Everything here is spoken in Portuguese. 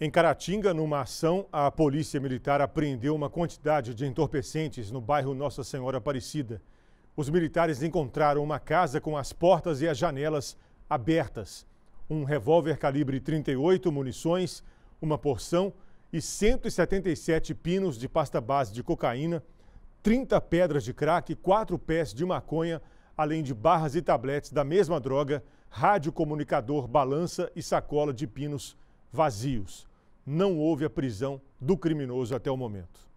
Em Caratinga, numa ação, a polícia militar apreendeu uma quantidade de entorpecentes no bairro Nossa Senhora Aparecida. Os militares encontraram uma casa com as portas e as janelas abertas, um revólver calibre 38, munições, uma porção e 177 pinos de pasta base de cocaína, 30 pedras de crack, 4 pés de maconha, além de barras e tabletes da mesma droga, radiocomunicador, balança e sacola de pinos vazios. Não houve a prisão do criminoso até o momento.